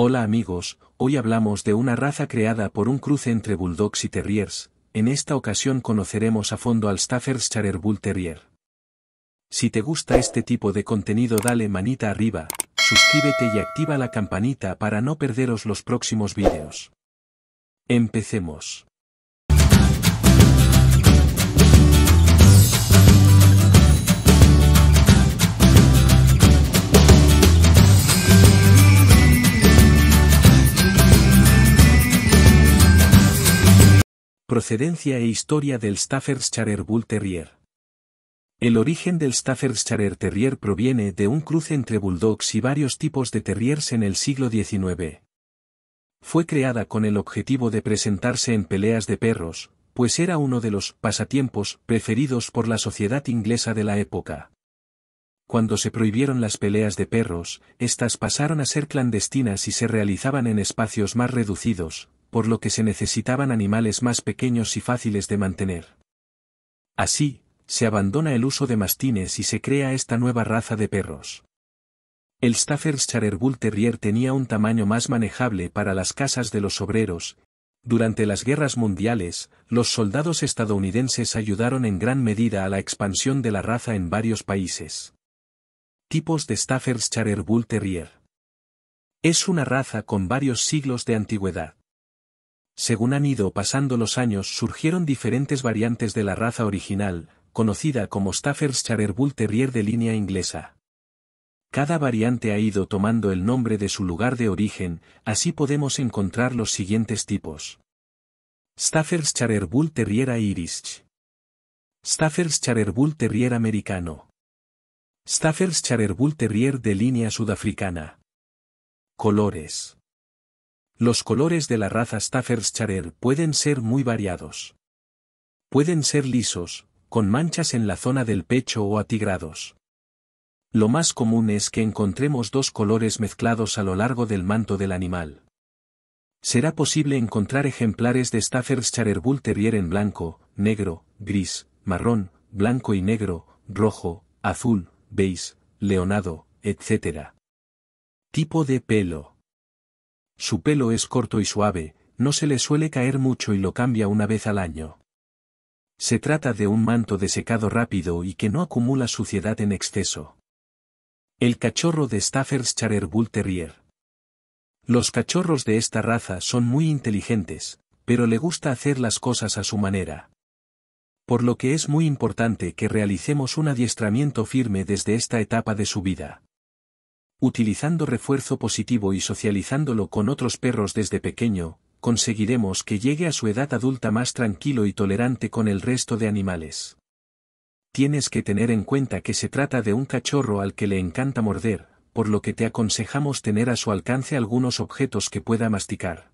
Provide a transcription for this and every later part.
Hola amigos, hoy hablamos de una raza creada por un cruce entre Bulldogs y Terriers, en esta ocasión conoceremos a fondo al Staffordshire Bull Terrier. Si te gusta este tipo de contenido dale manita arriba, suscríbete y activa la campanita para no perderos los próximos vídeos. Empecemos. Procedencia e historia del Staffordshire Bull Terrier. El origen del Staffordshire Terrier proviene de un cruce entre bulldogs y varios tipos de terriers en el siglo XIX. Fue creada con el objetivo de presentarse en peleas de perros, pues era uno de los pasatiempos preferidos por la sociedad inglesa de la época. Cuando se prohibieron las peleas de perros, estas pasaron a ser clandestinas y se realizaban en espacios más reducidos, por lo que se necesitaban animales más pequeños y fáciles de mantener. Así, se abandona el uso de mastines y se crea esta nueva raza de perros. El Staffordshire Bull Terrier tenía un tamaño más manejable para las casas de los obreros. Durante las guerras mundiales, los soldados estadounidenses ayudaron en gran medida a la expansión de la raza en varios países. Tipos de Staffordshire Bull Terrier. Es una raza con varios siglos de antigüedad. Según han ido pasando los años surgieron diferentes variantes de la raza original, conocida como Staffordshire Bull Terrier de línea inglesa. Cada variante ha ido tomando el nombre de su lugar de origen, así podemos encontrar los siguientes tipos. Staffordshire Bull Terrier Irish. Staffordshire Bull Terrier americano. Staffordshire Bull Terrier de línea sudafricana. Colores. Los colores de la raza Staffordshire pueden ser muy variados. Pueden ser lisos, con manchas en la zona del pecho o atigrados. Lo más común es que encontremos dos colores mezclados a lo largo del manto del animal. Será posible encontrar ejemplares de Staffordshire Bull Terrier en blanco, negro, gris, marrón, blanco y negro, rojo, azul, beige, leonado, etc. Tipo de pelo. Su pelo es corto y suave, no se le suele caer mucho y lo cambia una vez al año. Se trata de un manto de secado rápido y que no acumula suciedad en exceso. El cachorro de Staffordshire Bull Terrier. Los cachorros de esta raza son muy inteligentes, pero le gusta hacer las cosas a su manera. Por lo que es muy importante que realicemos un adiestramiento firme desde esta etapa de su vida. Utilizando refuerzo positivo y socializándolo con otros perros desde pequeño, conseguiremos que llegue a su edad adulta más tranquilo y tolerante con el resto de animales. Tienes que tener en cuenta que se trata de un cachorro al que le encanta morder, por lo que te aconsejamos tener a su alcance algunos objetos que pueda masticar.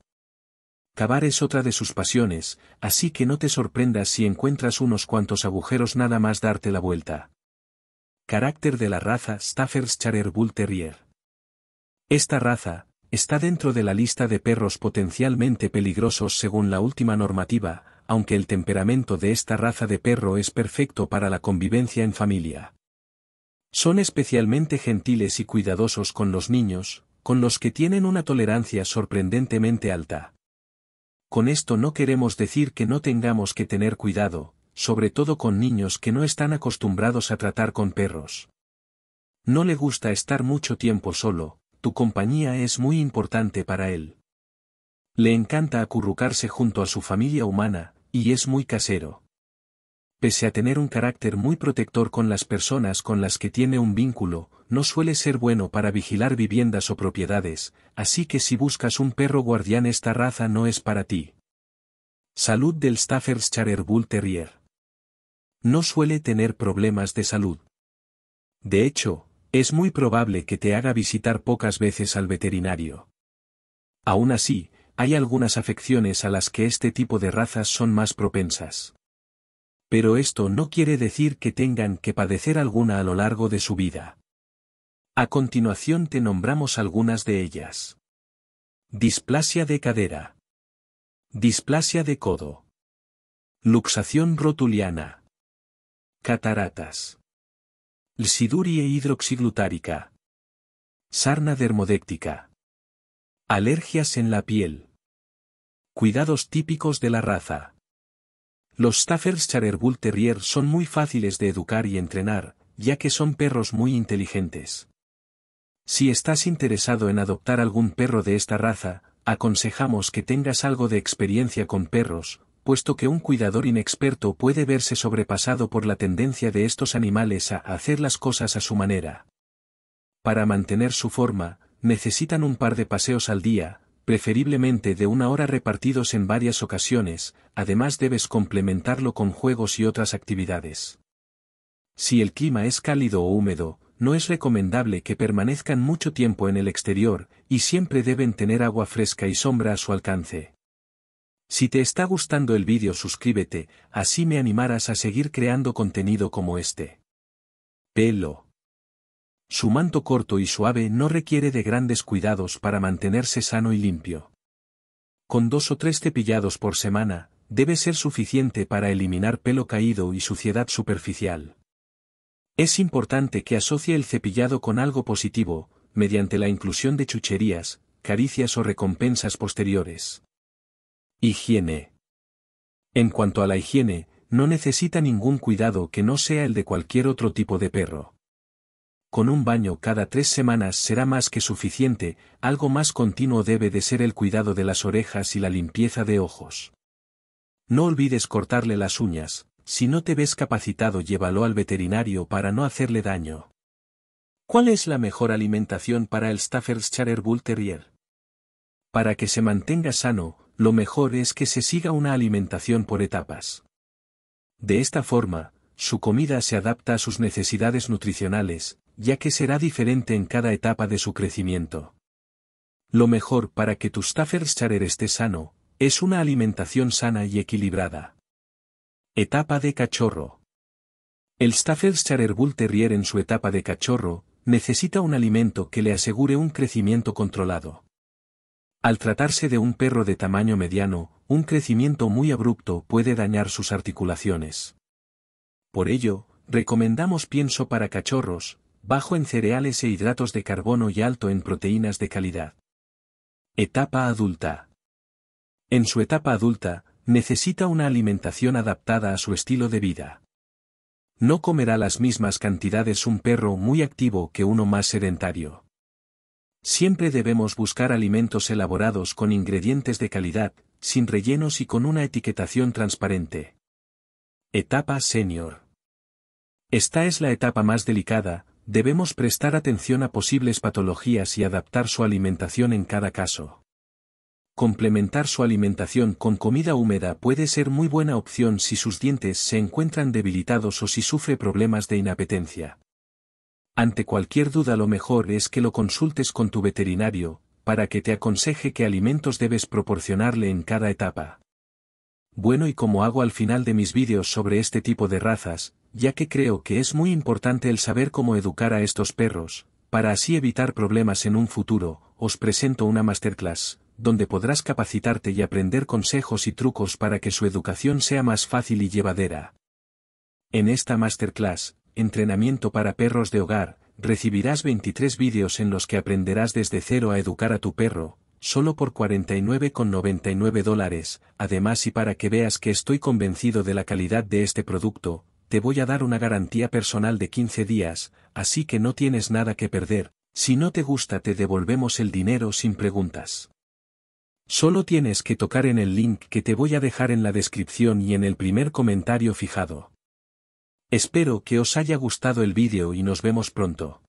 Cavar es otra de sus pasiones, así que no te sorprendas si encuentras unos cuantos agujeros nada más darte la vuelta. Carácter de la raza Staffordshire Bull Terrier. Esta raza, está dentro de la lista de perros potencialmente peligrosos según la última normativa, aunque el temperamento de esta raza de perro es perfecto para la convivencia en familia. Son especialmente gentiles y cuidadosos con los niños, con los que tienen una tolerancia sorprendentemente alta. Con esto no queremos decir que no tengamos que tener cuidado, sobre todo con niños que no están acostumbrados a tratar con perros. No le gusta estar mucho tiempo solo, tu compañía es muy importante para él. Le encanta acurrucarse junto a su familia humana, y es muy casero. Pese a tener un carácter muy protector con las personas con las que tiene un vínculo, no suele ser bueno para vigilar viviendas o propiedades, así que si buscas un perro guardián esta raza no es para ti. Salud del Staffordshire Bull Terrier no suele tener problemas de salud. De hecho, es muy probable que te haga visitar pocas veces al veterinario. Aún así, hay algunas afecciones a las que este tipo de razas son más propensas. Pero esto no quiere decir que tengan que padecer alguna a lo largo de su vida. A continuación te nombramos algunas de ellas. Displasia de cadera. Displasia de codo. Luxación rotuliana. Cataratas. Lsidurie hidroxiglutárica. Sarna dermodéctica. Alergias en la piel. Cuidados típicos de la raza. Los Staffordshire Bull Terrier son muy fáciles de educar y entrenar, ya que son perros muy inteligentes. Si estás interesado en adoptar algún perro de esta raza, aconsejamos que tengas algo de experiencia con perros, puesto que un cuidador inexperto puede verse sobrepasado por la tendencia de estos animales a hacer las cosas a su manera. Para mantener su forma, necesitan un par de paseos al día, preferiblemente de una hora repartidos en varias ocasiones, además debes complementarlo con juegos y otras actividades. Si el clima es cálido o húmedo, no es recomendable que permanezcan mucho tiempo en el exterior, y siempre deben tener agua fresca y sombra a su alcance. Si te está gustando el vídeo suscríbete, así me animarás a seguir creando contenido como este. Pelo. Su manto corto y suave no requiere de grandes cuidados para mantenerse sano y limpio. Con dos o tres cepillados por semana, debe ser suficiente para eliminar pelo caído y suciedad superficial. Es importante que asocie el cepillado con algo positivo, mediante la inclusión de chucherías, caricias o recompensas posteriores. Higiene. En cuanto a la higiene, no necesita ningún cuidado que no sea el de cualquier otro tipo de perro. Con un baño cada tres semanas será más que suficiente, algo más continuo debe de ser el cuidado de las orejas y la limpieza de ojos. No olvides cortarle las uñas, si no te ves capacitado llévalo al veterinario para no hacerle daño. ¿Cuál es la mejor alimentación para el Staffordshire Bull Terrier? Para que se mantenga sano, lo mejor es que se siga una alimentación por etapas. De esta forma, su comida se adapta a sus necesidades nutricionales, ya que será diferente en cada etapa de su crecimiento. Lo mejor para que tu Staffordshire esté sano, es una alimentación sana y equilibrada. Etapa de cachorro. El Staffordshire Bull Terrier en su etapa de cachorro, necesita un alimento que le asegure un crecimiento controlado. Al tratarse de un perro de tamaño mediano, un crecimiento muy abrupto puede dañar sus articulaciones. Por ello, recomendamos pienso para cachorros, bajo en cereales e hidratos de carbono y alto en proteínas de calidad. Etapa adulta. En su etapa adulta, necesita una alimentación adaptada a su estilo de vida. No comerá las mismas cantidades un perro muy activo que uno más sedentario. Siempre debemos buscar alimentos elaborados con ingredientes de calidad, sin rellenos y con una etiquetación transparente. Etapa senior. Esta es la etapa más delicada, debemos prestar atención a posibles patologías y adaptar su alimentación en cada caso. Complementar su alimentación con comida húmeda puede ser muy buena opción si sus dientes se encuentran debilitados o si sufre problemas de inapetencia. Ante cualquier duda lo mejor es que lo consultes con tu veterinario, para que te aconseje qué alimentos debes proporcionarle en cada etapa. Bueno y como hago al final de mis vídeos sobre este tipo de razas, ya que creo que es muy importante el saber cómo educar a estos perros, para así evitar problemas en un futuro, os presento una masterclass, donde podrás capacitarte y aprender consejos y trucos para que su educación sea más fácil y llevadera. En esta masterclass, Entrenamiento para perros de hogar, recibirás 23 vídeos en los que aprenderás desde cero a educar a tu perro, solo por 49,99 dólares, además y para que veas que estoy convencido de la calidad de este producto, te voy a dar una garantía personal de 15 días, así que no tienes nada que perder, si no te gusta te devolvemos el dinero sin preguntas. Solo tienes que tocar en el link que te voy a dejar en la descripción y en el primer comentario fijado. Espero que os haya gustado el vídeo y nos vemos pronto.